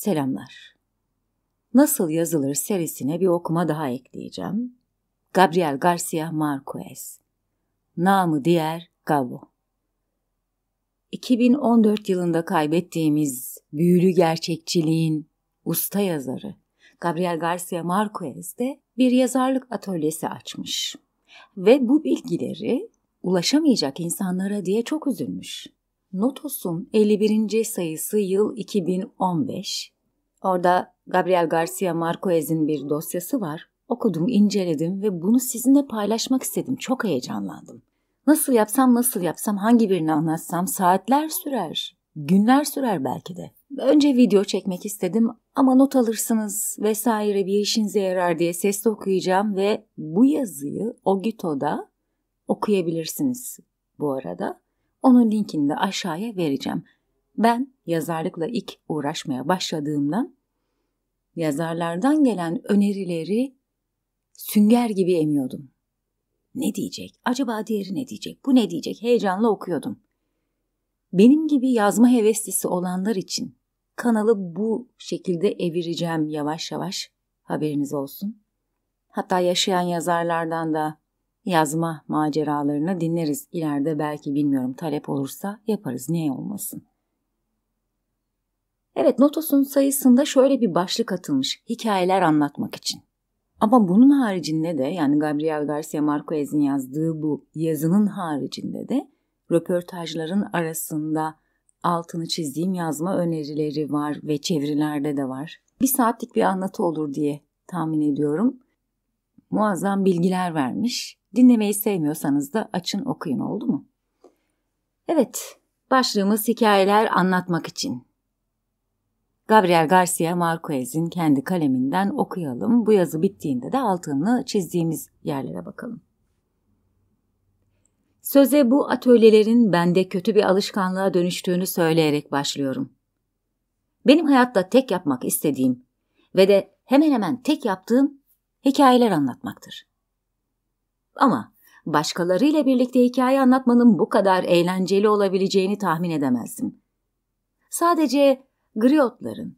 Selamlar. Nasıl yazılır serisine bir okuma daha ekleyeceğim. Gabriel Garcia Marquez. Namı diğer Gabo. 2014 yılında kaybettiğimiz büyülü gerçekçiliğin usta yazarı Gabriel Garcia Marquez de bir yazarlık atölyesi açmış ve bu bilgileri ulaşamayacak insanlara diye çok üzülmüş. Notos'un 51. sayısı yıl 2015. Orada Gabriel Garcia Marquez'in bir dosyası var. Okudum, inceledim ve bunu sizinle paylaşmak istedim. Çok heyecanlandım. Nasıl yapsam, nasıl yapsam, hangi birini anlatsam saatler sürer, günler sürer belki de. Önce video çekmek istedim ama not alırsınız vesaire bir işinize yarar diye sesli okuyacağım ve bu yazıyı Ogito'da okuyabilirsiniz bu arada. Onun linkini de aşağıya vereceğim. Ben yazarlıkla ilk uğraşmaya başladığımda yazarlardan gelen önerileri sünger gibi emiyordum. Ne diyecek? Acaba diğeri ne diyecek? Bu ne diyecek? Heyecanla okuyordum. Benim gibi yazma heveslisi olanlar için kanalı bu şekilde evireceğim yavaş yavaş. Haberiniz olsun. Hatta yaşayan yazarlardan da yazma maceralarını dinleriz. İleride belki bilmiyorum talep olursa yaparız. Niye olmasın? Evet Notos'un sayısında şöyle bir başlık atılmış. Hikayeler anlatmak için. Ama bunun haricinde de yani Gabriel Garcia Marquez'in yazdığı bu yazının haricinde de röportajların arasında altını çizdiğim yazma önerileri var ve çevirilerde de var. Bir saatlik bir anlatı olur diye tahmin ediyorum muazzam bilgiler vermiş. Dinlemeyi sevmiyorsanız da açın okuyun oldu mu? Evet, başlığımız hikayeler anlatmak için. Gabriel Garcia Marquez'in kendi kaleminden okuyalım. Bu yazı bittiğinde de altını çizdiğimiz yerlere bakalım. Söze bu atölyelerin bende kötü bir alışkanlığa dönüştüğünü söyleyerek başlıyorum. Benim hayatta tek yapmak istediğim ve de hemen hemen tek yaptığım hikayeler anlatmaktır. Ama başkalarıyla birlikte hikaye anlatmanın bu kadar eğlenceli olabileceğini tahmin edemezdim. Sadece griotların,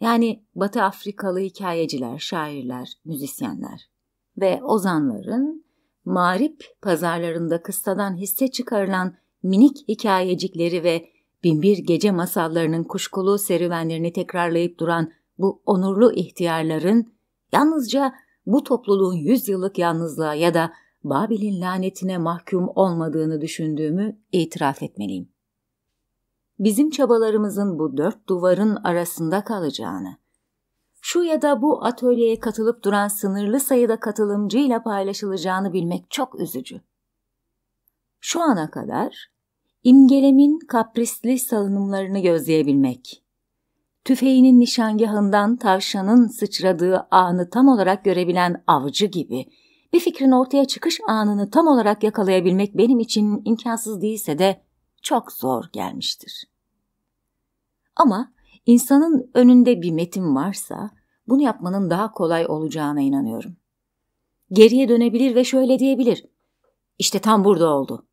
yani Batı Afrikalı hikayeciler, şairler, müzisyenler ve ozanların mağrip pazarlarında kıstadan hisse çıkarılan minik hikayecikleri ve binbir gece masallarının kuşkulu serüvenlerini tekrarlayıp duran bu onurlu ihtiyarların yalnızca bu topluluğun yüzyıllık yalnızlığa ya da Babil'in lanetine mahkum olmadığını düşündüğümü itiraf etmeliyim. Bizim çabalarımızın bu dört duvarın arasında kalacağını, şu ya da bu atölyeye katılıp duran sınırlı sayıda katılımcıyla paylaşılacağını bilmek çok üzücü. Şu ana kadar imgelemin kaprisli salınımlarını gözleyebilmek, tüfeğinin nişangahından tavşanın sıçradığı anı tam olarak görebilen avcı gibi bir fikrin ortaya çıkış anını tam olarak yakalayabilmek benim için imkansız değilse de çok zor gelmiştir. Ama insanın önünde bir metin varsa bunu yapmanın daha kolay olacağına inanıyorum. Geriye dönebilir ve şöyle diyebilir. İşte tam burada oldu.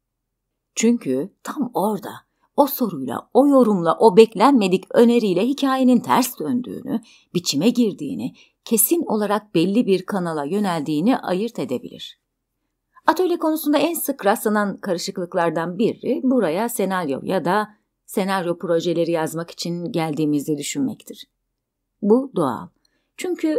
Çünkü tam orada o soruyla, o yorumla, o beklenmedik öneriyle hikayenin ters döndüğünü, biçime girdiğini, kesin olarak belli bir kanala yöneldiğini ayırt edebilir. Atölye konusunda en sık rastlanan karışıklıklardan biri buraya senaryo ya da senaryo projeleri yazmak için geldiğimizi düşünmektir. Bu doğal. Çünkü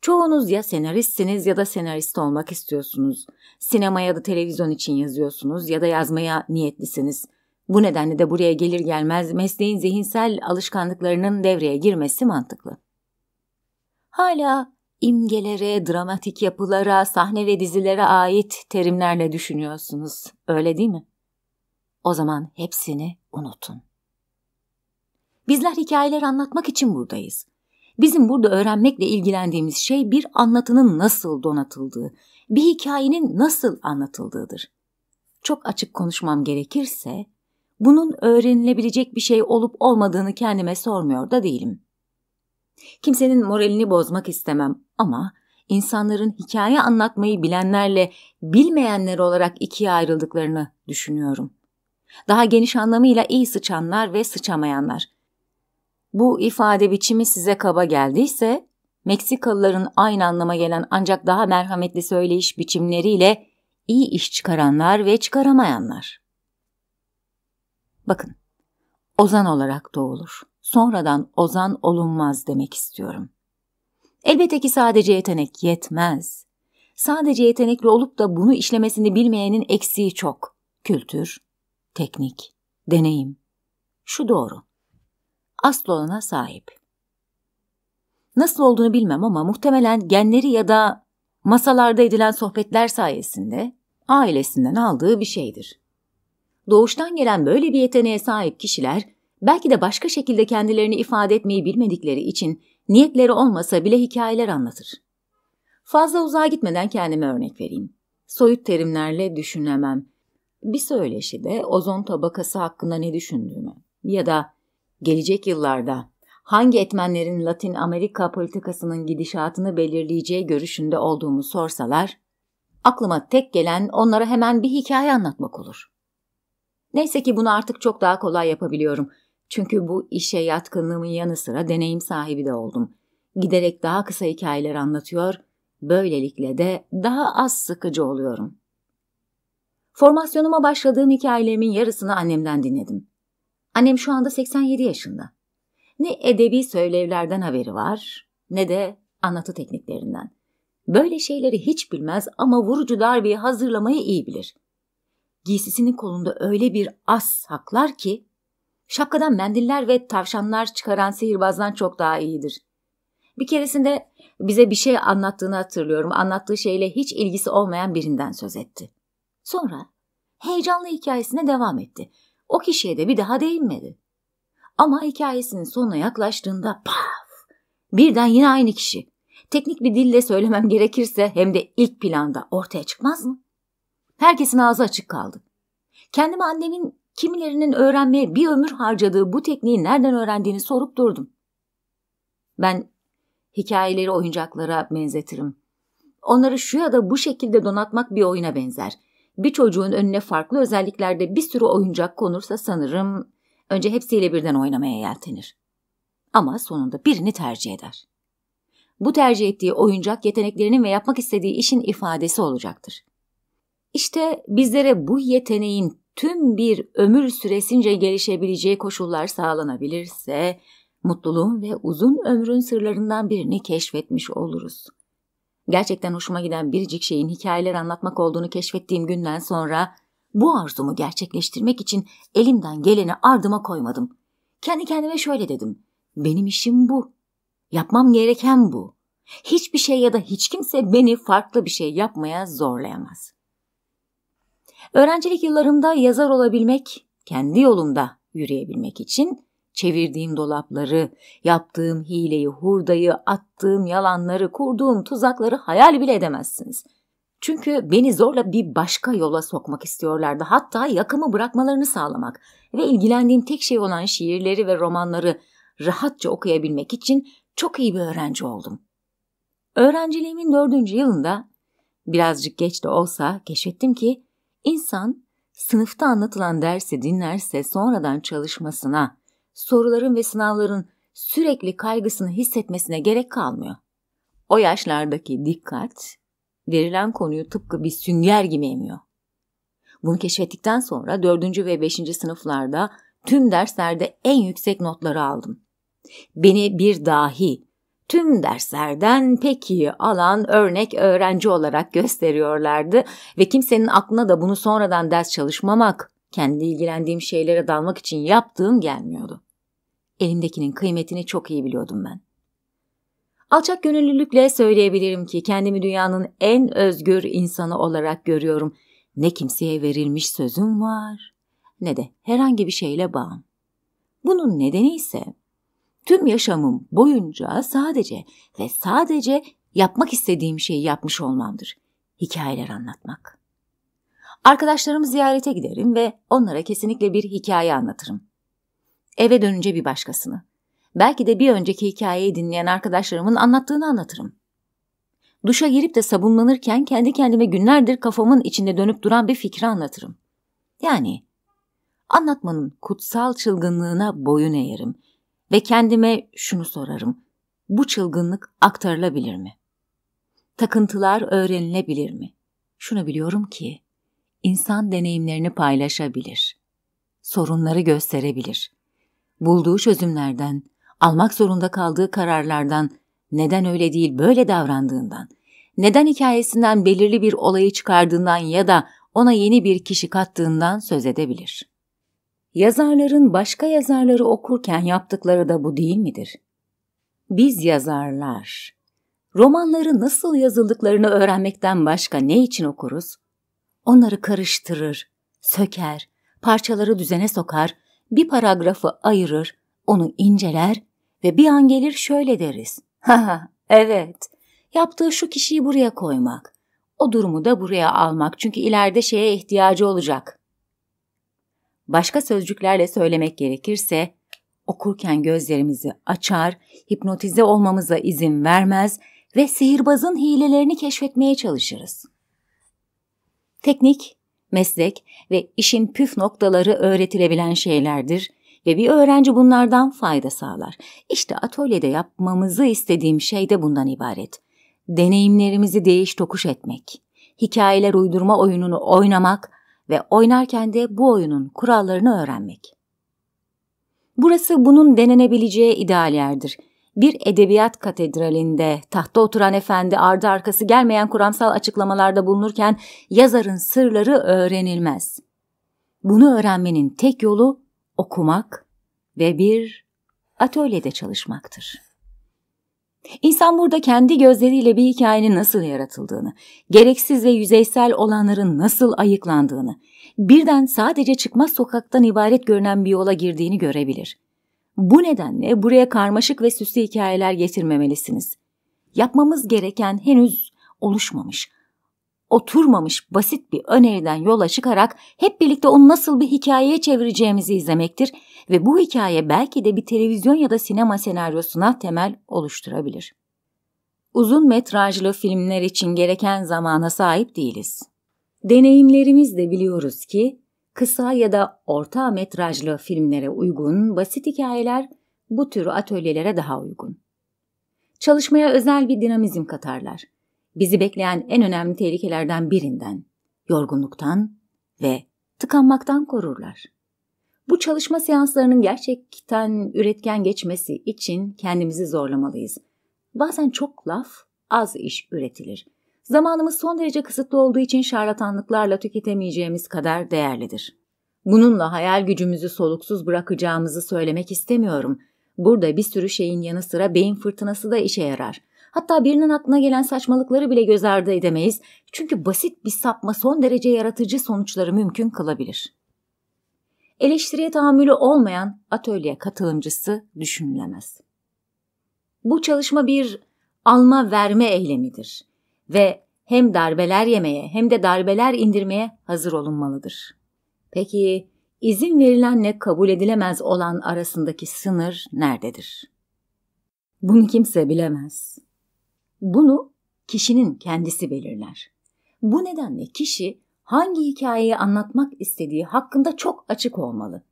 çoğunuz ya senaristsiniz ya da senarist olmak istiyorsunuz. Sinema ya da televizyon için yazıyorsunuz ya da yazmaya niyetlisiniz. Bu nedenle de buraya gelir gelmez mesleğin zihinsel alışkanlıklarının devreye girmesi mantıklı. Hala imgelere, dramatik yapılara, sahne ve dizilere ait terimlerle düşünüyorsunuz, öyle değil mi? O zaman hepsini unutun. Bizler hikayeler anlatmak için buradayız. Bizim burada öğrenmekle ilgilendiğimiz şey bir anlatının nasıl donatıldığı, bir hikayenin nasıl anlatıldığıdır. Çok açık konuşmam gerekirse bunun öğrenilebilecek bir şey olup olmadığını kendime sormuyor da değilim. Kimsenin moralini bozmak istemem ama insanların hikaye anlatmayı bilenlerle bilmeyenler olarak ikiye ayrıldıklarını düşünüyorum. Daha geniş anlamıyla iyi sıçanlar ve sıçamayanlar. Bu ifade biçimi size kaba geldiyse, Meksikalıların aynı anlama gelen ancak daha merhametli söyleyiş biçimleriyle iyi iş çıkaranlar ve çıkaramayanlar. Bakın, Ozan olarak doğulur. Sonradan Ozan olunmaz demek istiyorum. Elbette ki sadece yetenek yetmez. Sadece yetenekli olup da bunu işlemesini bilmeyenin eksiği çok. Kültür, teknik, deneyim. Şu doğru. Asıl olana sahip. Nasıl olduğunu bilmem ama muhtemelen genleri ya da masalarda edilen sohbetler sayesinde ailesinden aldığı bir şeydir doğuştan gelen böyle bir yeteneğe sahip kişiler belki de başka şekilde kendilerini ifade etmeyi bilmedikleri için niyetleri olmasa bile hikayeler anlatır. Fazla uzağa gitmeden kendime örnek vereyim. Soyut terimlerle düşünemem. Bir söyleşide ozon tabakası hakkında ne düşündüğümü ya da gelecek yıllarda hangi etmenlerin Latin Amerika politikasının gidişatını belirleyeceği görüşünde olduğumu sorsalar, aklıma tek gelen onlara hemen bir hikaye anlatmak olur. Neyse ki bunu artık çok daha kolay yapabiliyorum. Çünkü bu işe yatkınlığımın yanı sıra deneyim sahibi de oldum. Giderek daha kısa hikayeler anlatıyor, böylelikle de daha az sıkıcı oluyorum. Formasyonuma başladığım hikayelerimin yarısını annemden dinledim. Annem şu anda 87 yaşında. Ne edebi söylevlerden haberi var ne de anlatı tekniklerinden. Böyle şeyleri hiç bilmez ama vurucu darbeyi hazırlamayı iyi bilir giysisinin kolunda öyle bir as saklar ki, şapkadan mendiller ve tavşanlar çıkaran sihirbazdan çok daha iyidir. Bir keresinde bize bir şey anlattığını hatırlıyorum. Anlattığı şeyle hiç ilgisi olmayan birinden söz etti. Sonra heyecanlı hikayesine devam etti. O kişiye de bir daha değinmedi. Ama hikayesinin sonuna yaklaştığında paf! Birden yine aynı kişi. Teknik bir dille söylemem gerekirse hem de ilk planda ortaya çıkmaz mı? Herkesin ağzı açık kaldı. Kendime annemin kimilerinin öğrenmeye bir ömür harcadığı bu tekniği nereden öğrendiğini sorup durdum. Ben hikayeleri oyuncaklara benzetirim. Onları şu ya da bu şekilde donatmak bir oyuna benzer. Bir çocuğun önüne farklı özelliklerde bir sürü oyuncak konursa sanırım önce hepsiyle birden oynamaya yeltenir. Ama sonunda birini tercih eder. Bu tercih ettiği oyuncak yeteneklerinin ve yapmak istediği işin ifadesi olacaktır. İşte bizlere bu yeteneğin tüm bir ömür süresince gelişebileceği koşullar sağlanabilirse mutluluğun ve uzun ömrün sırlarından birini keşfetmiş oluruz. Gerçekten hoşuma giden biricik şeyin hikayeler anlatmak olduğunu keşfettiğim günden sonra bu arzumu gerçekleştirmek için elimden geleni ardıma koymadım. Kendi kendime şöyle dedim. Benim işim bu. Yapmam gereken bu. Hiçbir şey ya da hiç kimse beni farklı bir şey yapmaya zorlayamaz. Öğrencilik yıllarımda yazar olabilmek, kendi yolumda yürüyebilmek için çevirdiğim dolapları, yaptığım hileyi, hurdayı, attığım yalanları, kurduğum tuzakları hayal bile edemezsiniz. Çünkü beni zorla bir başka yola sokmak istiyorlardı. Hatta yakımı bırakmalarını sağlamak ve ilgilendiğim tek şey olan şiirleri ve romanları rahatça okuyabilmek için çok iyi bir öğrenci oldum. Öğrenciliğimin dördüncü yılında birazcık geç de olsa keşfettim ki İnsan sınıfta anlatılan dersi dinlerse sonradan çalışmasına, soruların ve sınavların sürekli kaygısını hissetmesine gerek kalmıyor. O yaşlardaki dikkat verilen konuyu tıpkı bir sünger gibi emiyor. Bunu keşfettikten sonra 4. ve 5. sınıflarda tüm derslerde en yüksek notları aldım. Beni bir dahi tüm derslerden pek iyi alan örnek öğrenci olarak gösteriyorlardı ve kimsenin aklına da bunu sonradan ders çalışmamak, kendi ilgilendiğim şeylere dalmak için yaptığım gelmiyordu. Elimdekinin kıymetini çok iyi biliyordum ben. Alçak gönüllülükle söyleyebilirim ki kendimi dünyanın en özgür insanı olarak görüyorum. Ne kimseye verilmiş sözüm var ne de herhangi bir şeyle bağım. Bunun nedeni ise Tüm yaşamım boyunca sadece ve sadece yapmak istediğim şeyi yapmış olmamdır. Hikayeler anlatmak. Arkadaşlarımı ziyarete giderim ve onlara kesinlikle bir hikaye anlatırım. Eve dönünce bir başkasını. Belki de bir önceki hikayeyi dinleyen arkadaşlarımın anlattığını anlatırım. Duşa girip de sabunlanırken kendi kendime günlerdir kafamın içinde dönüp duran bir fikri anlatırım. Yani anlatmanın kutsal çılgınlığına boyun eğerim ve kendime şunu sorarım. Bu çılgınlık aktarılabilir mi? Takıntılar öğrenilebilir mi? Şunu biliyorum ki insan deneyimlerini paylaşabilir. Sorunları gösterebilir. Bulduğu çözümlerden, almak zorunda kaldığı kararlardan, neden öyle değil böyle davrandığından, neden hikayesinden belirli bir olayı çıkardığından ya da ona yeni bir kişi kattığından söz edebilir.'' Yazarların başka yazarları okurken yaptıkları da bu değil midir? Biz yazarlar romanları nasıl yazıldıklarını öğrenmekten başka ne için okuruz? Onları karıştırır, söker, parçaları düzene sokar, bir paragrafı ayırır, onu inceler ve bir an gelir şöyle deriz. Ha evet, yaptığı şu kişiyi buraya koymak, o durumu da buraya almak çünkü ileride şeye ihtiyacı olacak. Başka sözcüklerle söylemek gerekirse okurken gözlerimizi açar, hipnotize olmamıza izin vermez ve sihirbazın hilelerini keşfetmeye çalışırız. Teknik, meslek ve işin püf noktaları öğretilebilen şeylerdir ve bir öğrenci bunlardan fayda sağlar. İşte atölyede yapmamızı istediğim şey de bundan ibaret. Deneyimlerimizi değiş tokuş etmek, hikayeler uydurma oyununu oynamak, ve oynarken de bu oyunun kurallarını öğrenmek. Burası bunun denenebileceği ideal yerdir. Bir edebiyat katedralinde tahta oturan efendi ardı arkası gelmeyen kuramsal açıklamalarda bulunurken yazarın sırları öğrenilmez. Bunu öğrenmenin tek yolu okumak ve bir atölyede çalışmaktır. İnsan burada kendi gözleriyle bir hikayenin nasıl yaratıldığını, gereksiz ve yüzeysel olanların nasıl ayıklandığını, birden sadece çıkmaz sokaktan ibaret görünen bir yola girdiğini görebilir. Bu nedenle buraya karmaşık ve süslü hikayeler getirmemelisiniz. Yapmamız gereken henüz oluşmamış, oturmamış basit bir öneriden yola çıkarak hep birlikte onu nasıl bir hikayeye çevireceğimizi izlemektir ve bu hikaye belki de bir televizyon ya da sinema senaryosuna temel oluşturabilir. Uzun metrajlı filmler için gereken zamana sahip değiliz. Deneyimlerimizle biliyoruz ki kısa ya da orta metrajlı filmlere uygun basit hikayeler bu tür atölyelere daha uygun. Çalışmaya özel bir dinamizm katarlar bizi bekleyen en önemli tehlikelerden birinden, yorgunluktan ve tıkanmaktan korurlar. Bu çalışma seanslarının gerçekten üretken geçmesi için kendimizi zorlamalıyız. Bazen çok laf, az iş üretilir. Zamanımız son derece kısıtlı olduğu için şarlatanlıklarla tüketemeyeceğimiz kadar değerlidir. Bununla hayal gücümüzü soluksuz bırakacağımızı söylemek istemiyorum. Burada bir sürü şeyin yanı sıra beyin fırtınası da işe yarar.'' Hatta birinin aklına gelen saçmalıkları bile göz ardı edemeyiz. Çünkü basit bir sapma son derece yaratıcı sonuçları mümkün kılabilir. Eleştiriye tahammülü olmayan atölye katılımcısı düşünülemez. Bu çalışma bir alma verme eylemidir ve hem darbeler yemeye hem de darbeler indirmeye hazır olunmalıdır. Peki izin verilenle kabul edilemez olan arasındaki sınır nerededir? Bunu kimse bilemez. Bunu kişinin kendisi belirler. Bu nedenle kişi hangi hikayeyi anlatmak istediği hakkında çok açık olmalı.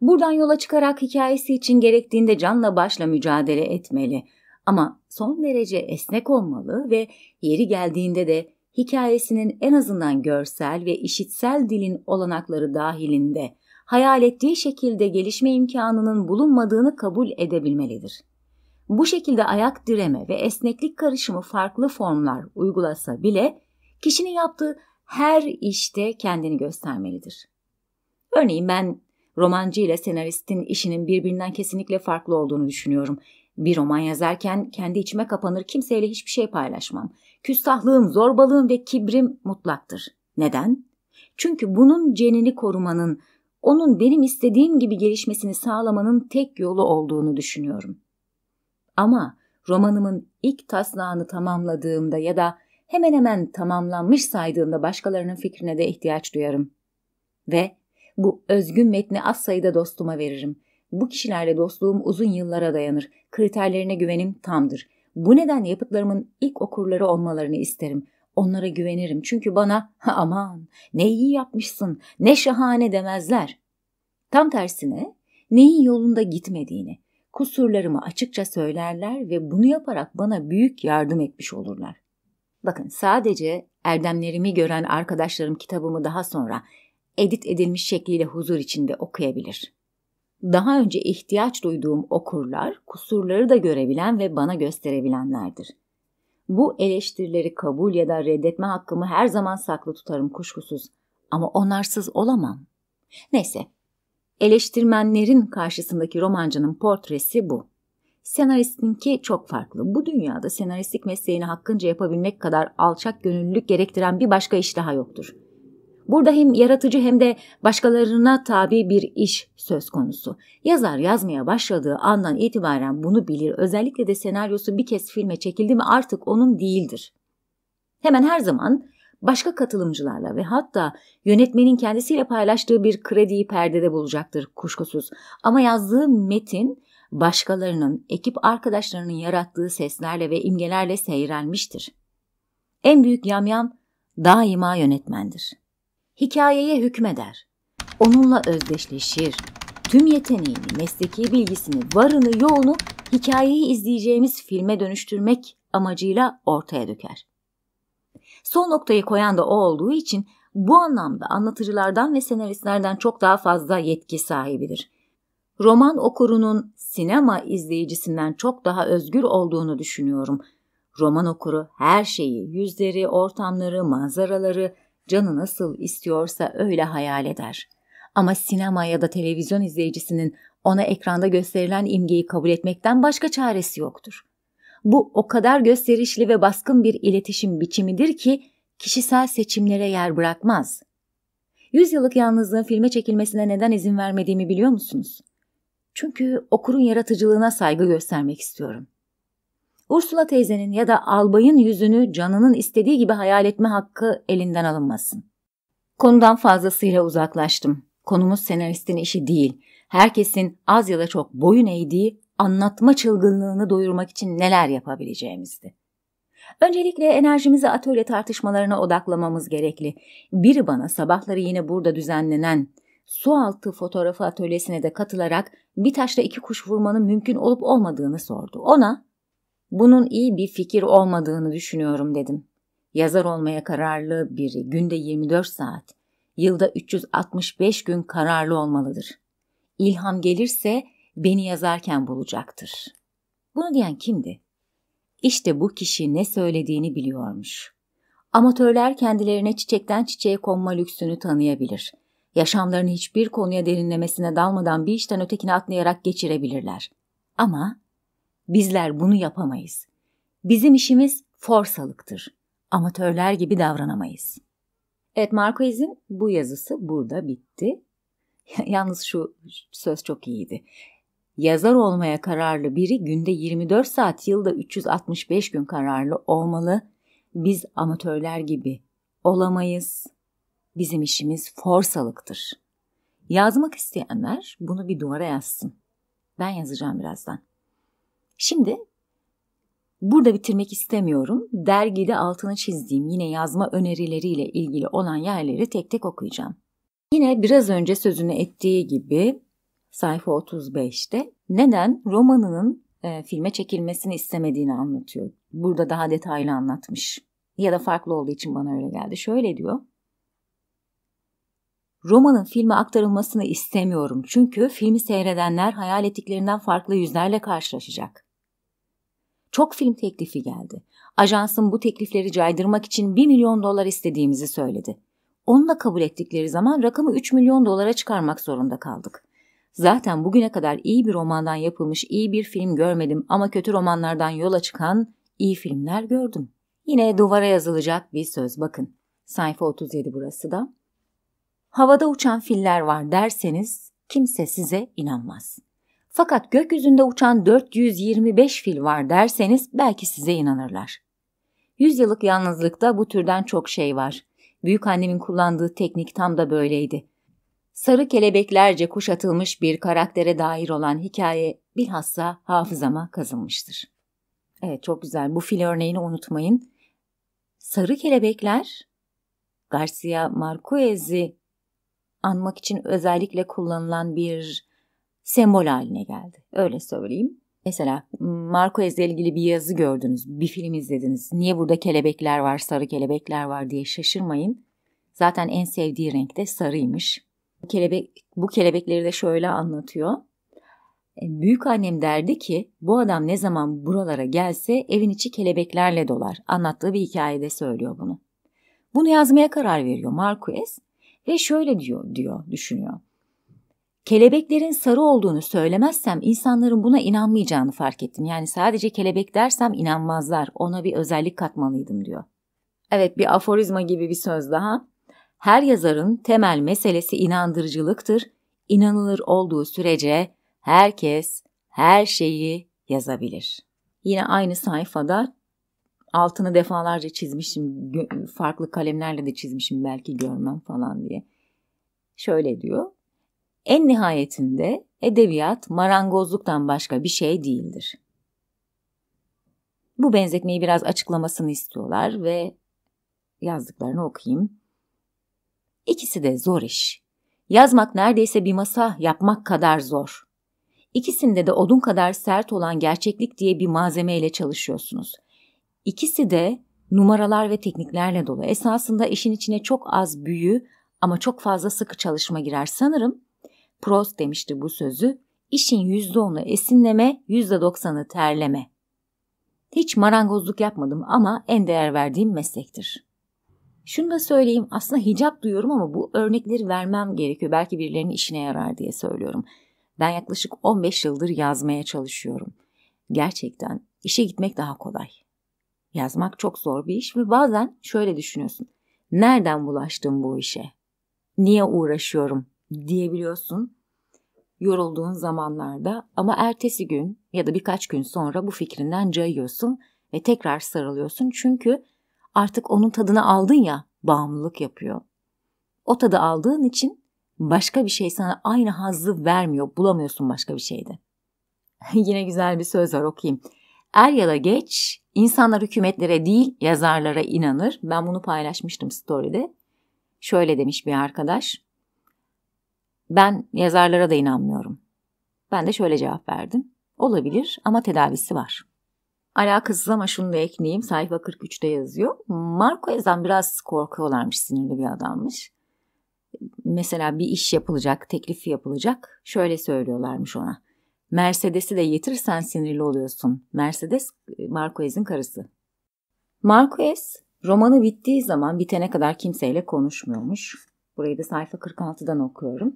Buradan yola çıkarak hikayesi için gerektiğinde canla başla mücadele etmeli ama son derece esnek olmalı ve yeri geldiğinde de hikayesinin en azından görsel ve işitsel dilin olanakları dahilinde hayal ettiği şekilde gelişme imkanının bulunmadığını kabul edebilmelidir. Bu şekilde ayak direme ve esneklik karışımı farklı formlar uygulasa bile kişinin yaptığı her işte kendini göstermelidir. Örneğin ben romancı ile senaristin işinin birbirinden kesinlikle farklı olduğunu düşünüyorum. Bir roman yazarken kendi içime kapanır kimseyle hiçbir şey paylaşmam. Küstahlığım, zorbalığım ve kibrim mutlaktır. Neden? Çünkü bunun cenini korumanın, onun benim istediğim gibi gelişmesini sağlamanın tek yolu olduğunu düşünüyorum. Ama romanımın ilk taslağını tamamladığımda ya da hemen hemen tamamlanmış saydığımda başkalarının fikrine de ihtiyaç duyarım. Ve bu özgün metni az sayıda dostuma veririm. Bu kişilerle dostluğum uzun yıllara dayanır. Kriterlerine güvenim tamdır. Bu neden yapıtlarımın ilk okurları olmalarını isterim. Onlara güvenirim çünkü bana aman ne iyi yapmışsın, ne şahane demezler. Tam tersine neyin yolunda gitmediğini, kusurlarımı açıkça söylerler ve bunu yaparak bana büyük yardım etmiş olurlar. Bakın sadece erdemlerimi gören arkadaşlarım kitabımı daha sonra edit edilmiş şekliyle huzur içinde okuyabilir. Daha önce ihtiyaç duyduğum okurlar kusurları da görebilen ve bana gösterebilenlerdir. Bu eleştirileri kabul ya da reddetme hakkımı her zaman saklı tutarım kuşkusuz ama onarsız olamam. Neyse Eleştirmenlerin karşısındaki romancının portresi bu. Senaristinki çok farklı. Bu dünyada senaristlik mesleğini hakkınca yapabilmek kadar alçak gönüllülük gerektiren bir başka iş daha yoktur. Burada hem yaratıcı hem de başkalarına tabi bir iş söz konusu. Yazar yazmaya başladığı andan itibaren bunu bilir. Özellikle de senaryosu bir kez filme çekildi mi artık onun değildir. Hemen her zaman başka katılımcılarla ve hatta yönetmenin kendisiyle paylaştığı bir krediyi perdede bulacaktır kuşkusuz. Ama yazdığı metin başkalarının, ekip arkadaşlarının yarattığı seslerle ve imgelerle seyrelmiştir. En büyük yamyam daima yönetmendir. Hikayeye hükmeder. Onunla özdeşleşir. Tüm yeteneğini, mesleki bilgisini, varını, yoğunu hikayeyi izleyeceğimiz filme dönüştürmek amacıyla ortaya döker. Son noktayı koyan da o olduğu için bu anlamda anlatıcılardan ve senaristlerden çok daha fazla yetki sahibidir. Roman okurunun sinema izleyicisinden çok daha özgür olduğunu düşünüyorum. Roman okuru her şeyi, yüzleri, ortamları, manzaraları canı nasıl istiyorsa öyle hayal eder. Ama sinema ya da televizyon izleyicisinin ona ekranda gösterilen imgeyi kabul etmekten başka çaresi yoktur. Bu o kadar gösterişli ve baskın bir iletişim biçimidir ki kişisel seçimlere yer bırakmaz. Yüzyıllık yalnızlığın filme çekilmesine neden izin vermediğimi biliyor musunuz? Çünkü okurun yaratıcılığına saygı göstermek istiyorum. Ursula teyzenin ya da albayın yüzünü canının istediği gibi hayal etme hakkı elinden alınmasın. Konudan fazlasıyla uzaklaştım. Konumuz senaristin işi değil. Herkesin az ya da çok boyun eğdiği anlatma çılgınlığını doyurmak için neler yapabileceğimizdi. Öncelikle enerjimizi atölye tartışmalarına odaklamamız gerekli. Biri bana sabahları yine burada düzenlenen su altı fotoğrafı atölyesine de katılarak bir taşla iki kuş vurmanın mümkün olup olmadığını sordu. Ona bunun iyi bir fikir olmadığını düşünüyorum dedim. Yazar olmaya kararlı biri günde 24 saat, yılda 365 gün kararlı olmalıdır. İlham gelirse beni yazarken bulacaktır. Bunu diyen kimdi? İşte bu kişi ne söylediğini biliyormuş. Amatörler kendilerine çiçekten çiçeğe konma lüksünü tanıyabilir. Yaşamlarını hiçbir konuya derinlemesine dalmadan bir işten ötekine atlayarak geçirebilirler. Ama bizler bunu yapamayız. Bizim işimiz forsalıktır. Amatörler gibi davranamayız. Evet Marquez'in bu yazısı burada bitti. Yalnız şu söz çok iyiydi. Yazar olmaya kararlı biri günde 24 saat yılda 365 gün kararlı olmalı. Biz amatörler gibi olamayız. Bizim işimiz forsalıktır. Yazmak isteyenler bunu bir duvara yazsın. Ben yazacağım birazdan. Şimdi burada bitirmek istemiyorum. Dergide altını çizdiğim yine yazma önerileriyle ilgili olan yerleri tek tek okuyacağım. Yine biraz önce sözünü ettiği gibi sayfa 35'te neden romanının e, filme çekilmesini istemediğini anlatıyor. Burada daha detaylı anlatmış. Ya da farklı olduğu için bana öyle geldi. Şöyle diyor. Romanın filme aktarılmasını istemiyorum çünkü filmi seyredenler hayal ettiklerinden farklı yüzlerle karşılaşacak. Çok film teklifi geldi. Ajansın bu teklifleri caydırmak için 1 milyon dolar istediğimizi söyledi. Onu da kabul ettikleri zaman rakamı 3 milyon dolara çıkarmak zorunda kaldık. Zaten bugüne kadar iyi bir romandan yapılmış iyi bir film görmedim ama kötü romanlardan yola çıkan iyi filmler gördüm. Yine duvara yazılacak bir söz bakın. Sayfa 37 burası da. Havada uçan filler var derseniz kimse size inanmaz. Fakat gökyüzünde uçan 425 fil var derseniz belki size inanırlar. Yüzyıllık yalnızlıkta bu türden çok şey var. Büyük annemin kullandığı teknik tam da böyleydi sarı kelebeklerce kuşatılmış bir karaktere dair olan hikaye bilhassa hafızama kazınmıştır. Evet çok güzel. Bu fil örneğini unutmayın. Sarı kelebekler Garcia Marquez'i anmak için özellikle kullanılan bir sembol haline geldi. Öyle söyleyeyim. Mesela ile ilgili bir yazı gördünüz, bir film izlediniz. Niye burada kelebekler var, sarı kelebekler var diye şaşırmayın. Zaten en sevdiği renk de sarıymış. Kelebek, bu kelebekleri de şöyle anlatıyor. E, büyük annem derdi ki bu adam ne zaman buralara gelse evin içi kelebeklerle dolar. Anlattığı bir hikayede söylüyor bunu. Bunu yazmaya karar veriyor Marquez ve şöyle diyor, diyor düşünüyor. Kelebeklerin sarı olduğunu söylemezsem insanların buna inanmayacağını fark ettim. Yani sadece kelebek dersem inanmazlar. Ona bir özellik katmalıydım diyor. Evet bir aforizma gibi bir söz daha her yazarın temel meselesi inandırıcılıktır. İnanılır olduğu sürece herkes her şeyi yazabilir. Yine aynı sayfada altını defalarca çizmişim, farklı kalemlerle de çizmişim belki görmem falan diye. Şöyle diyor. En nihayetinde edebiyat marangozluktan başka bir şey değildir. Bu benzetmeyi biraz açıklamasını istiyorlar ve yazdıklarını okuyayım. İkisi de zor iş. Yazmak neredeyse bir masa yapmak kadar zor. İkisinde de odun kadar sert olan gerçeklik diye bir malzemeyle çalışıyorsunuz. İkisi de numaralar ve tekniklerle dolu. Esasında işin içine çok az büyü ama çok fazla sıkı çalışma girer sanırım. Prost demişti bu sözü. İşin %10'u esinleme, %90'ı terleme. Hiç marangozluk yapmadım ama en değer verdiğim meslektir. Şunu da söyleyeyim aslında hicap duyuyorum ama bu örnekleri vermem gerekiyor. Belki birilerinin işine yarar diye söylüyorum. Ben yaklaşık 15 yıldır yazmaya çalışıyorum. Gerçekten işe gitmek daha kolay. Yazmak çok zor bir iş ve bazen şöyle düşünüyorsun. Nereden bulaştım bu işe? Niye uğraşıyorum diyebiliyorsun yorulduğun zamanlarda ama ertesi gün ya da birkaç gün sonra bu fikrinden cayıyorsun ve tekrar sarılıyorsun. Çünkü artık onun tadını aldın ya bağımlılık yapıyor. O tadı aldığın için başka bir şey sana aynı hazzı vermiyor. Bulamıyorsun başka bir şeyde. Yine güzel bir söz var okuyayım. Er ya da geç insanlar hükümetlere değil yazarlara inanır. Ben bunu paylaşmıştım story'de. Şöyle demiş bir arkadaş. Ben yazarlara da inanmıyorum. Ben de şöyle cevap verdim. Olabilir ama tedavisi var.'' Alakasız ama şunu da ekleyeyim. Sayfa 43'te yazıyor. Marquez'den biraz korkuyorlarmış, sinirli bir adammış. Mesela bir iş yapılacak, teklifi yapılacak. Şöyle söylüyorlarmış ona. Mercedes'i de getirirsen sinirli oluyorsun. Mercedes Marquez'in karısı. Marquez romanı bittiği zaman bitene kadar kimseyle konuşmuyormuş. Burayı da sayfa 46'dan okuyorum.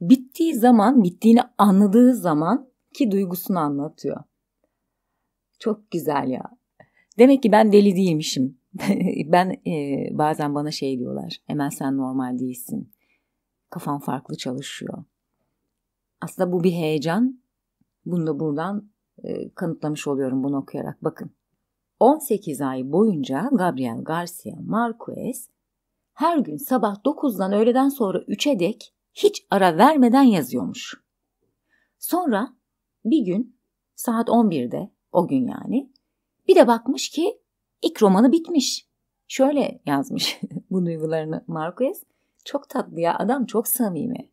Bittiği zaman, bittiğini anladığı zaman ki duygusunu anlatıyor. Çok güzel ya. Demek ki ben deli değilmişim. ben e, bazen bana şey diyorlar. Hemen sen normal değilsin. Kafan farklı çalışıyor. Aslında bu bir heyecan. Bunu da buradan e, kanıtlamış oluyorum bunu okuyarak. Bakın. 18 ay boyunca Gabriel Garcia Marquez her gün sabah 9'dan öğleden sonra 3'e dek hiç ara vermeden yazıyormuş. Sonra bir gün saat 11'de o gün yani. Bir de bakmış ki ilk romanı bitmiş. Şöyle yazmış bu duygularını Marquez. Çok tatlı ya adam çok samimi.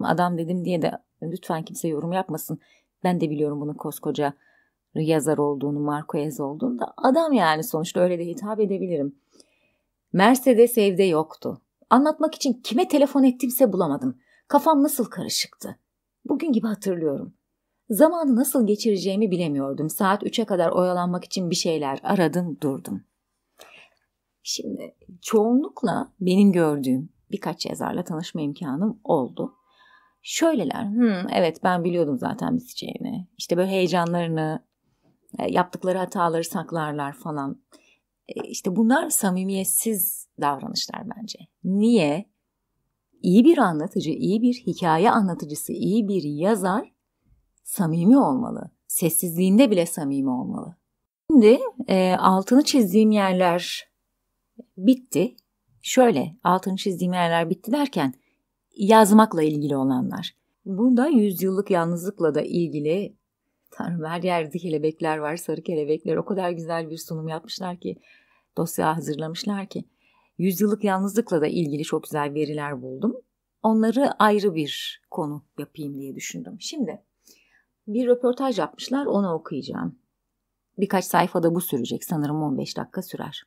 Adam dedim diye de lütfen kimse yorum yapmasın. Ben de biliyorum bunun koskoca yazar olduğunu, Marquez olduğunu da adam yani sonuçta öyle de hitap edebilirim. Mercedes evde yoktu. Anlatmak için kime telefon ettimse bulamadım. Kafam nasıl karışıktı. Bugün gibi hatırlıyorum. Zamanı nasıl geçireceğimi bilemiyordum. Saat 3'e kadar oyalanmak için bir şeyler aradım durdum. Şimdi çoğunlukla benim gördüğüm birkaç yazarla tanışma imkanım oldu. Şöyleler, Hı, evet ben biliyordum zaten biteceğini. İşte böyle heyecanlarını, e, yaptıkları hataları saklarlar falan. E, işte bunlar samimiyetsiz davranışlar bence. Niye? İyi bir anlatıcı, iyi bir hikaye anlatıcısı, iyi bir yazar samimi olmalı. Sessizliğinde bile samimi olmalı. Şimdi e, altını çizdiğim yerler bitti. Şöyle altını çizdiğim yerler bitti derken yazmakla ilgili olanlar. Burada yüzyıllık yalnızlıkla da ilgili Tanrım her yerde kelebekler var, sarı kelebekler. O kadar güzel bir sunum yapmışlar ki, dosya hazırlamışlar ki. Yüzyıllık yalnızlıkla da ilgili çok güzel veriler buldum. Onları ayrı bir konu yapayım diye düşündüm. Şimdi bir röportaj yapmışlar onu okuyacağım. Birkaç sayfada bu sürecek sanırım 15 dakika sürer.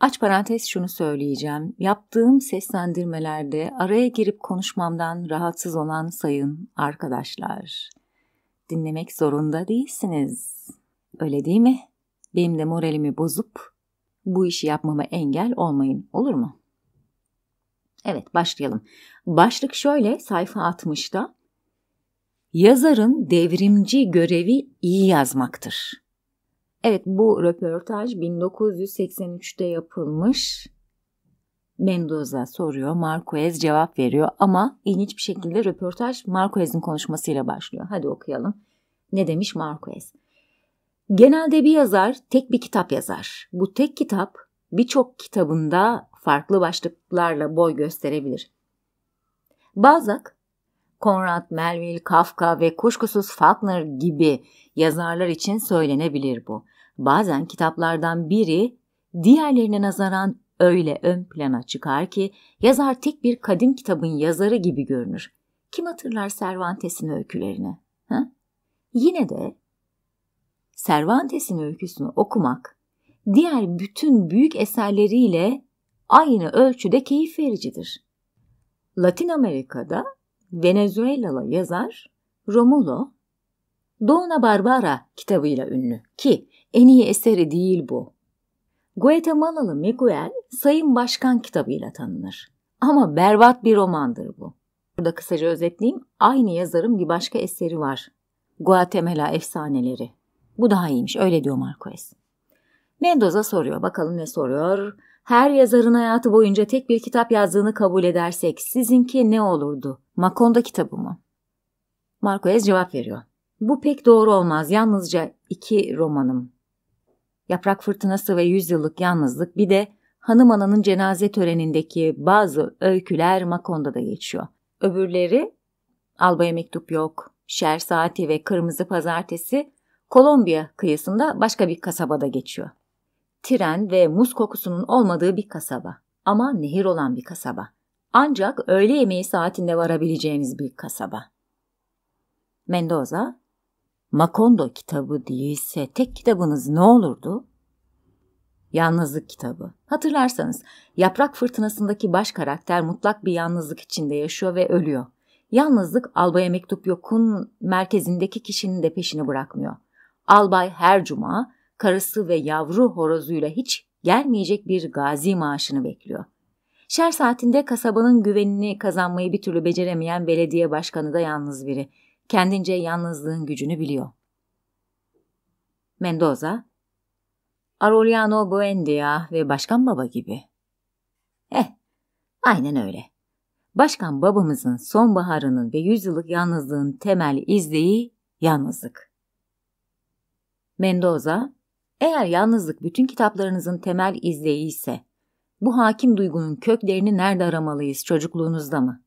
Aç parantez şunu söyleyeceğim. Yaptığım seslendirmelerde araya girip konuşmamdan rahatsız olan sayın arkadaşlar. Dinlemek zorunda değilsiniz. Öyle değil mi? Benim de moralimi bozup bu işi yapmama engel olmayın olur mu? Evet başlayalım. Başlık şöyle sayfa 60'da yazarın devrimci görevi iyi yazmaktır. Evet bu röportaj 1983'te yapılmış. Mendoza soruyor, Marquez cevap veriyor ama ilginç bir şekilde röportaj Marquez'in konuşmasıyla başlıyor. Hadi okuyalım. Ne demiş Marquez? Genelde bir yazar tek bir kitap yazar. Bu tek kitap birçok kitabında farklı başlıklarla boy gösterebilir. Balzac Konrad, Melville, Kafka ve kuşkusuz Faulkner gibi yazarlar için söylenebilir bu. Bazen kitaplardan biri diğerlerine nazaran öyle ön plana çıkar ki yazar tek bir kadim kitabın yazarı gibi görünür. Kim hatırlar Cervantes'in öykülerini? Ha? Yine de Cervantes'in öyküsünü okumak diğer bütün büyük eserleriyle aynı ölçüde keyif vericidir. Latin Amerika'da Venezuelalı yazar Romulo Dona Barbara kitabıyla ünlü ki en iyi eseri değil bu. Guatemalalı Miguel Sayın Başkan kitabıyla tanınır. Ama berbat bir romandır bu. Burada kısaca özetleyeyim. Aynı yazarın bir başka eseri var. Guatemala efsaneleri. Bu daha iyiymiş. Öyle diyor Marquez. Mendoza soruyor. Bakalım ne soruyor? Her yazarın hayatı boyunca tek bir kitap yazdığını kabul edersek sizinki ne olurdu? Makonda kitabı mı? Marquez cevap veriyor. Bu pek doğru olmaz. Yalnızca iki romanım. Yaprak Fırtınası ve Yüzyıllık Yalnızlık bir de Hanım Ana'nın cenaze törenindeki bazı öyküler da geçiyor. Öbürleri Albaya Mektup Yok, Şer Saati ve Kırmızı Pazartesi Kolombiya kıyısında başka bir kasabada geçiyor. Tren ve muz kokusunun olmadığı bir kasaba ama nehir olan bir kasaba. Ancak öğle yemeği saatinde varabileceğiniz bir kasaba. Mendoza, Makondo kitabı değilse tek kitabınız ne olurdu? Yalnızlık kitabı. Hatırlarsanız yaprak fırtınasındaki baş karakter mutlak bir yalnızlık içinde yaşıyor ve ölüyor. Yalnızlık albaya mektup yokun merkezindeki kişinin de peşini bırakmıyor. Albay her cuma karısı ve yavru horozuyla hiç gelmeyecek bir gazi maaşını bekliyor. Şer saatinde kasabanın güvenini kazanmayı bir türlü beceremeyen belediye başkanı da yalnız biri. Kendince yalnızlığın gücünü biliyor. Mendoza, Aureliano Buendia ve Başkan Baba gibi. Eh, aynen öyle. Başkan babamızın sonbaharının ve yüzyıllık yalnızlığın temel izleyi yalnızlık. Mendoza, eğer yalnızlık bütün kitaplarınızın temel izleyi ise bu hakim duygunun köklerini nerede aramalıyız çocukluğunuzda mı?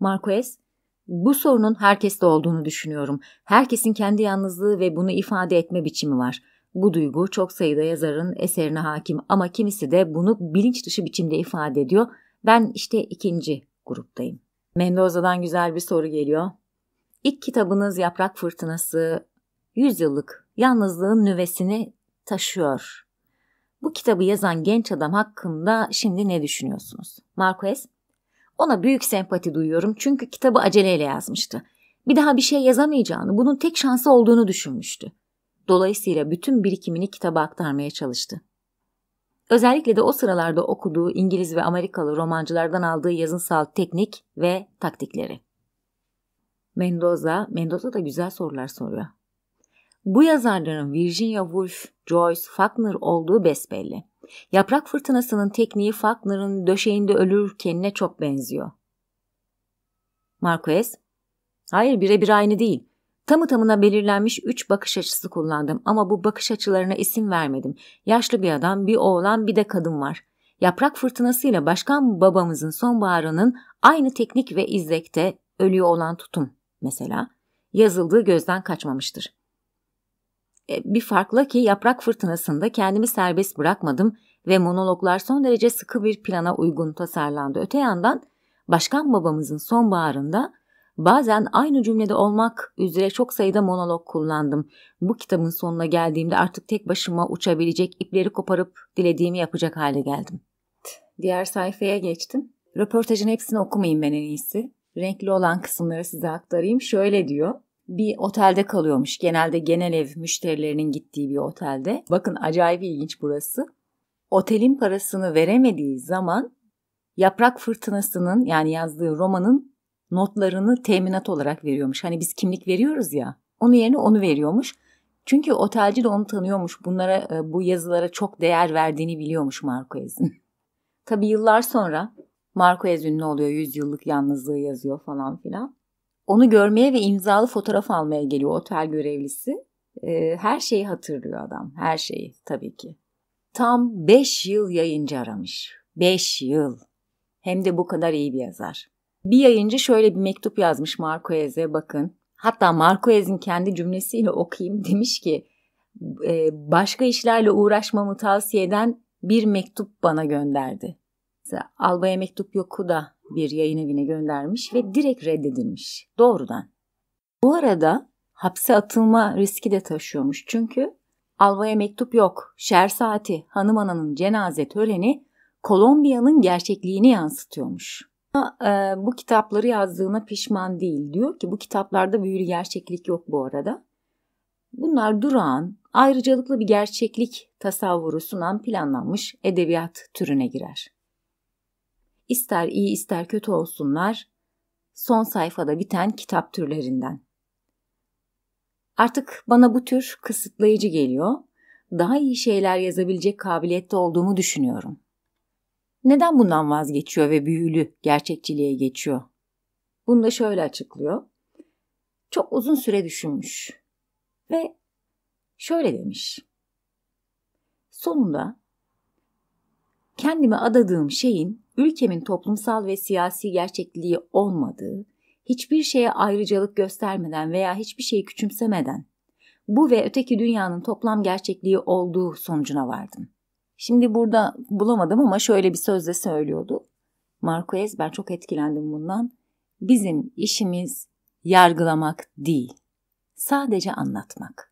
Marquez, bu sorunun herkeste olduğunu düşünüyorum. Herkesin kendi yalnızlığı ve bunu ifade etme biçimi var. Bu duygu çok sayıda yazarın eserine hakim ama kimisi de bunu bilinç dışı biçimde ifade ediyor. Ben işte ikinci gruptayım. Mendoza'dan güzel bir soru geliyor. İlk kitabınız Yaprak Fırtınası, yüzyıllık yalnızlığın nüvesini taşıyor bu kitabı yazan genç adam hakkında şimdi ne düşünüyorsunuz? Marquez, ona büyük sempati duyuyorum çünkü kitabı aceleyle yazmıştı. Bir daha bir şey yazamayacağını, bunun tek şansı olduğunu düşünmüştü. Dolayısıyla bütün birikimini kitaba aktarmaya çalıştı. Özellikle de o sıralarda okuduğu İngiliz ve Amerikalı romancılardan aldığı yazınsal teknik ve taktikleri. Mendoza, Mendoza da güzel sorular soruyor. Bu yazarların Virginia Woolf, Joyce, Faulkner olduğu besbelli. Yaprak fırtınasının tekniği Faulkner'ın döşeğinde ölürkenine çok benziyor. Marquez, hayır birebir aynı değil. Tamı tamına belirlenmiş üç bakış açısı kullandım ama bu bakış açılarına isim vermedim. Yaşlı bir adam, bir oğlan, bir de kadın var. Yaprak fırtınasıyla başkan babamızın sonbaharının aynı teknik ve izlekte ölüyor olan tutum mesela yazıldığı gözden kaçmamıştır. E, bir farkla ki yaprak fırtınasında kendimi serbest bırakmadım ve monologlar son derece sıkı bir plana uygun tasarlandı. Öte yandan başkan babamızın son sonbaharında bazen aynı cümlede olmak üzere çok sayıda monolog kullandım. Bu kitabın sonuna geldiğimde artık tek başıma uçabilecek ipleri koparıp dilediğimi yapacak hale geldim. Diğer sayfaya geçtim. Röportajın hepsini okumayın ben en iyisi. Renkli olan kısımları size aktarayım. Şöyle diyor bir otelde kalıyormuş. Genelde genel ev müşterilerinin gittiği bir otelde. Bakın acayip ilginç burası. Otelin parasını veremediği zaman Yaprak Fırtınası'nın yani yazdığı romanın notlarını teminat olarak veriyormuş. Hani biz kimlik veriyoruz ya. Onun yerine onu veriyormuş. Çünkü otelci de onu tanıyormuş. Bunlara e, bu yazılara çok değer verdiğini biliyormuş Marquez'in. Tabi yıllar sonra Marquez ünlü oluyor. Yüzyıllık yalnızlığı yazıyor falan filan. Onu görmeye ve imzalı fotoğraf almaya geliyor otel görevlisi. E, her şeyi hatırlıyor adam. Her şeyi tabii ki. Tam 5 yıl yayıncı aramış. 5 yıl. Hem de bu kadar iyi bir yazar. Bir yayıncı şöyle bir mektup yazmış Marquez'e bakın. Hatta Marquez'in kendi cümlesiyle okuyayım demiş ki e, başka işlerle uğraşmamı tavsiye eden bir mektup bana gönderdi. Mesela, Albaya mektup yoku da bir yayın evine göndermiş ve direkt reddedilmiş doğrudan. Bu arada hapse atılma riski de taşıyormuş çünkü albaya mektup yok, şer saati, hanım ananın cenaze töreni Kolombiya'nın gerçekliğini yansıtıyormuş. Ama, e, bu kitapları yazdığına pişman değil diyor ki bu kitaplarda büyülü gerçeklik yok bu arada. Bunlar durağan, ayrıcalıklı bir gerçeklik tasavvuru sunan planlanmış edebiyat türüne girer ister iyi ister kötü olsunlar, son sayfada biten kitap türlerinden. Artık bana bu tür kısıtlayıcı geliyor. Daha iyi şeyler yazabilecek kabiliyette olduğumu düşünüyorum. Neden bundan vazgeçiyor ve büyülü gerçekçiliğe geçiyor? Bunu da şöyle açıklıyor. Çok uzun süre düşünmüş ve şöyle demiş. Sonunda kendime adadığım şeyin ülkemin toplumsal ve siyasi gerçekliği olmadığı, hiçbir şeye ayrıcalık göstermeden veya hiçbir şeyi küçümsemeden bu ve öteki dünyanın toplam gerçekliği olduğu sonucuna vardım. Şimdi burada bulamadım ama şöyle bir sözle söylüyordu. Marquez ben çok etkilendim bundan. Bizim işimiz yargılamak değil, sadece anlatmak.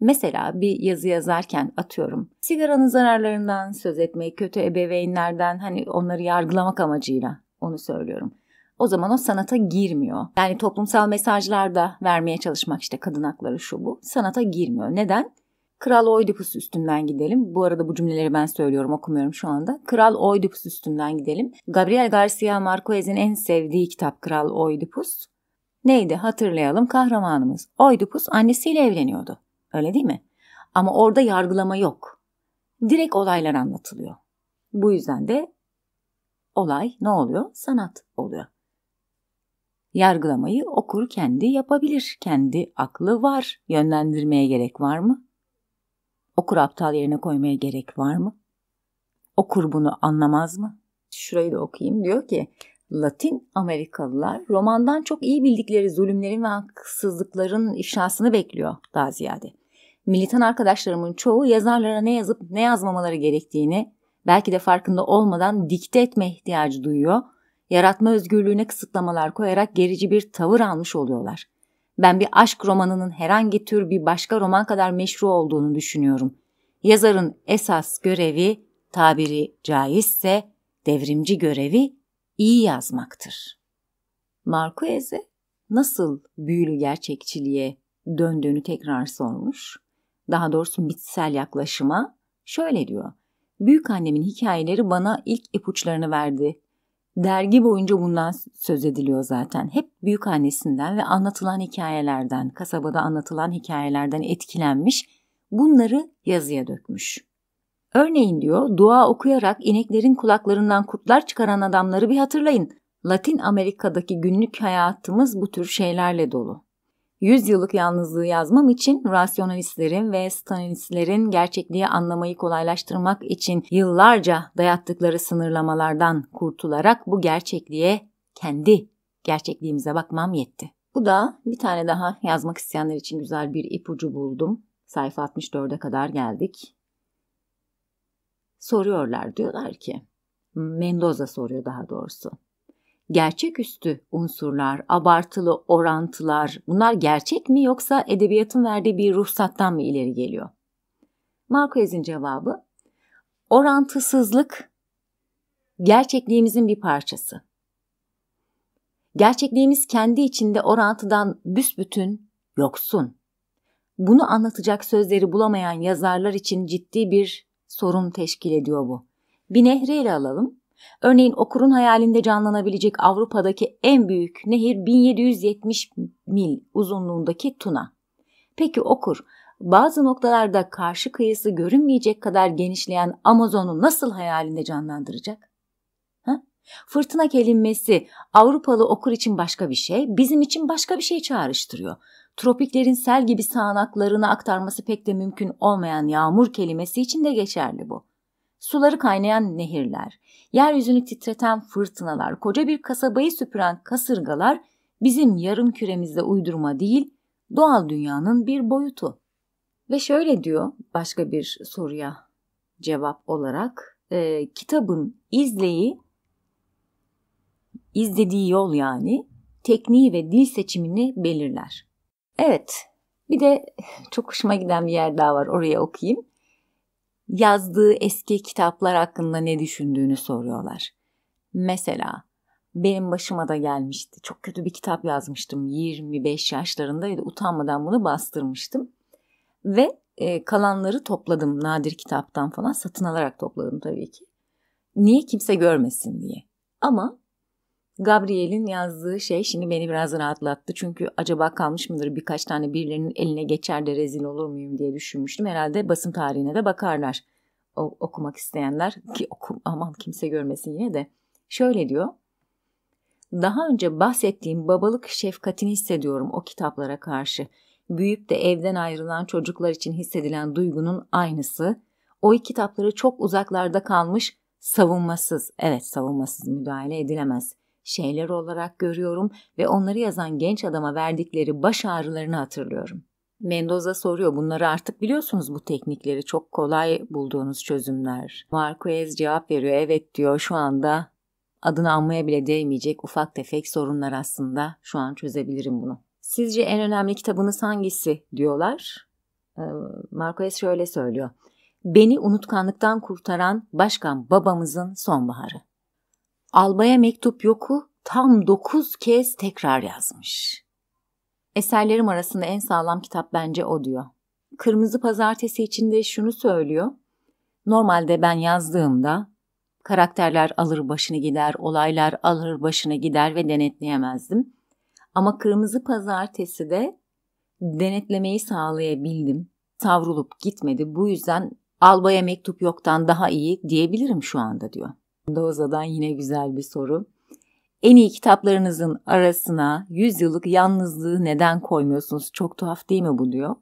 Mesela bir yazı yazarken atıyorum. Sigaranın zararlarından söz etmeyi, kötü ebeveynlerden hani onları yargılamak amacıyla onu söylüyorum. O zaman o sanata girmiyor. Yani toplumsal mesajlar da vermeye çalışmak işte kadın hakları şu bu. Sanata girmiyor. Neden? Kral Oidipus üstünden gidelim. Bu arada bu cümleleri ben söylüyorum okumuyorum şu anda. Kral Oidipus üstünden gidelim. Gabriel Garcia Marquez'in en sevdiği kitap Kral Oidipus. Neydi hatırlayalım kahramanımız. Oidipus annesiyle evleniyordu. Öyle değil mi? Ama orada yargılama yok. Direkt olaylar anlatılıyor. Bu yüzden de olay ne oluyor? Sanat oluyor. Yargılamayı okur kendi yapabilir. Kendi aklı var. Yönlendirmeye gerek var mı? Okur aptal yerine koymaya gerek var mı? Okur bunu anlamaz mı? Şurayı da okuyayım. Diyor ki Latin Amerikalılar romandan çok iyi bildikleri zulümlerin ve haksızlıkların ifşasını bekliyor daha ziyade militan arkadaşlarımın çoğu yazarlara ne yazıp ne yazmamaları gerektiğini belki de farkında olmadan dikte etme ihtiyacı duyuyor, yaratma özgürlüğüne kısıtlamalar koyarak gerici bir tavır almış oluyorlar. Ben bir aşk romanının herhangi tür bir başka roman kadar meşru olduğunu düşünüyorum. Yazarın esas görevi, tabiri caizse devrimci görevi iyi yazmaktır. Marquez'e nasıl büyülü gerçekçiliğe döndüğünü tekrar sormuş daha doğrusu bitsel yaklaşıma şöyle diyor. Büyük annemin hikayeleri bana ilk ipuçlarını verdi. Dergi boyunca bundan söz ediliyor zaten. Hep büyük annesinden ve anlatılan hikayelerden, kasabada anlatılan hikayelerden etkilenmiş, bunları yazıya dökmüş. Örneğin diyor, dua okuyarak ineklerin kulaklarından kurtlar çıkaran adamları bir hatırlayın. Latin Amerika'daki günlük hayatımız bu tür şeylerle dolu. Yüzyıllık yalnızlığı yazmam için rasyonalistlerin ve stalinistlerin gerçekliği anlamayı kolaylaştırmak için yıllarca dayattıkları sınırlamalardan kurtularak bu gerçekliğe kendi gerçekliğimize bakmam yetti. Bu da bir tane daha yazmak isteyenler için güzel bir ipucu buldum. Sayfa 64'e kadar geldik. Soruyorlar diyorlar ki, Mendoza soruyor daha doğrusu gerçeküstü unsurlar, abartılı orantılar bunlar gerçek mi yoksa edebiyatın verdiği bir ruhsattan mı ileri geliyor? Marquez'in cevabı orantısızlık gerçekliğimizin bir parçası. Gerçekliğimiz kendi içinde orantıdan büsbütün yoksun. Bunu anlatacak sözleri bulamayan yazarlar için ciddi bir sorun teşkil ediyor bu. Bir nehre alalım. Örneğin okurun hayalinde canlanabilecek Avrupa'daki en büyük nehir 1770 mil uzunluğundaki Tuna. Peki okur bazı noktalarda karşı kıyısı görünmeyecek kadar genişleyen Amazon'u nasıl hayalinde canlandıracak? Ha? Fırtına kelimesi Avrupalı okur için başka bir şey, bizim için başka bir şey çağrıştırıyor. Tropiklerin sel gibi sağanaklarını aktarması pek de mümkün olmayan yağmur kelimesi için de geçerli bu. Suları kaynayan nehirler, yeryüzünü titreten fırtınalar, koca bir kasabayı süpüren kasırgalar bizim yarım küremizde uydurma değil, doğal dünyanın bir boyutu. Ve şöyle diyor başka bir soruya cevap olarak, e, kitabın izleyi, izlediği yol yani, tekniği ve dil seçimini belirler. Evet, bir de çok hoşuma giden bir yer daha var oraya okuyayım yazdığı eski kitaplar hakkında ne düşündüğünü soruyorlar. Mesela benim başıma da gelmişti. Çok kötü bir kitap yazmıştım. 25 yaşlarındaydı. Utanmadan bunu bastırmıştım. Ve e, kalanları topladım. Nadir kitaptan falan satın alarak topladım tabii ki. Niye kimse görmesin diye. Ama Gabriel'in yazdığı şey şimdi beni biraz rahatlattı. Çünkü acaba kalmış mıdır birkaç tane birilerinin eline geçer de rezil olur muyum diye düşünmüştüm. Herhalde basın tarihine de bakarlar. O, okumak isteyenler ki okum, aman kimse görmesin yine de. Şöyle diyor. Daha önce bahsettiğim babalık şefkatini hissediyorum o kitaplara karşı. Büyüyüp de evden ayrılan çocuklar için hissedilen duygunun aynısı. O kitapları çok uzaklarda kalmış savunmasız, evet savunmasız müdahale edilemez şeyler olarak görüyorum ve onları yazan genç adama verdikleri baş ağrılarını hatırlıyorum. Mendoza soruyor bunları artık biliyorsunuz bu teknikleri çok kolay bulduğunuz çözümler. Marquez cevap veriyor evet diyor şu anda adını anmaya bile değmeyecek ufak tefek sorunlar aslında şu an çözebilirim bunu. Sizce en önemli kitabınız hangisi diyorlar. Ee, Marquez şöyle söylüyor. Beni unutkanlıktan kurtaran Başkan Babamızın Sonbaharı. Albaya Mektup Yok'u tam dokuz kez tekrar yazmış. Eserlerim arasında en sağlam kitap bence o diyor. Kırmızı Pazartesi içinde şunu söylüyor. Normalde ben yazdığımda karakterler alır başını gider, olaylar alır başını gider ve denetleyemezdim. Ama Kırmızı Pazartesi de denetlemeyi sağlayabildim. Savrulup gitmedi. Bu yüzden albaya mektup yoktan daha iyi diyebilirim şu anda diyor. Doza'dan yine güzel bir soru. En iyi kitaplarınızın arasına yüzyıllık yalnızlığı neden koymuyorsunuz? Çok tuhaf değil mi bu diyor.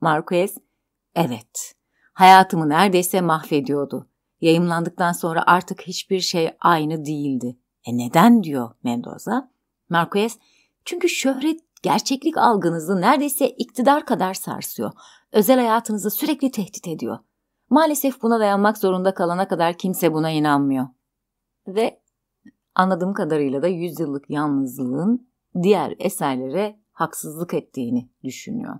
Marquez, evet. Hayatımı neredeyse mahvediyordu. Yayınlandıktan sonra artık hiçbir şey aynı değildi. E neden diyor Mendoza. Marquez, çünkü şöhret gerçeklik algınızı neredeyse iktidar kadar sarsıyor. Özel hayatınızı sürekli tehdit ediyor. Maalesef buna dayanmak zorunda kalana kadar kimse buna inanmıyor ve anladığım kadarıyla da yüzyıllık yalnızlığın diğer eserlere haksızlık ettiğini düşünüyor.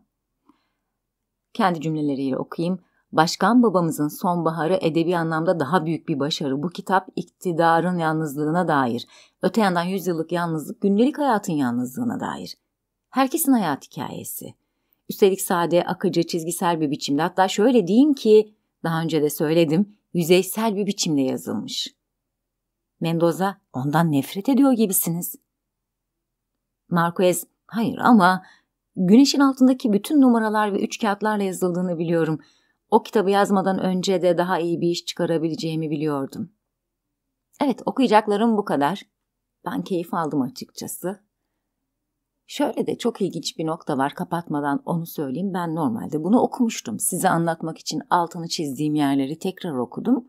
Kendi cümleleriyle okuyayım. Başkan babamızın sonbaharı edebi anlamda daha büyük bir başarı. Bu kitap iktidarın yalnızlığına dair. Öte yandan yüzyıllık yalnızlık gündelik hayatın yalnızlığına dair. Herkesin hayat hikayesi. Üstelik sade, akıcı, çizgisel bir biçimde hatta şöyle diyeyim ki daha önce de söyledim yüzeysel bir biçimde yazılmış. Mendoza ondan nefret ediyor gibisiniz. Marquez, hayır ama güneşin altındaki bütün numaralar ve üç kağıtlarla yazıldığını biliyorum. O kitabı yazmadan önce de daha iyi bir iş çıkarabileceğimi biliyordum. Evet okuyacaklarım bu kadar. Ben keyif aldım açıkçası. Şöyle de çok ilginç bir nokta var kapatmadan onu söyleyeyim. Ben normalde bunu okumuştum. Size anlatmak için altını çizdiğim yerleri tekrar okudum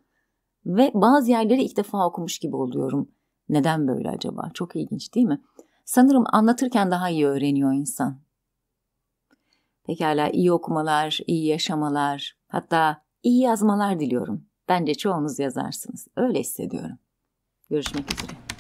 ve bazı yerleri ilk defa okumuş gibi oluyorum. Neden böyle acaba? Çok ilginç değil mi? Sanırım anlatırken daha iyi öğreniyor insan. Pekala iyi okumalar, iyi yaşamalar, hatta iyi yazmalar diliyorum. Bence çoğunuz yazarsınız. Öyle hissediyorum. Görüşmek üzere.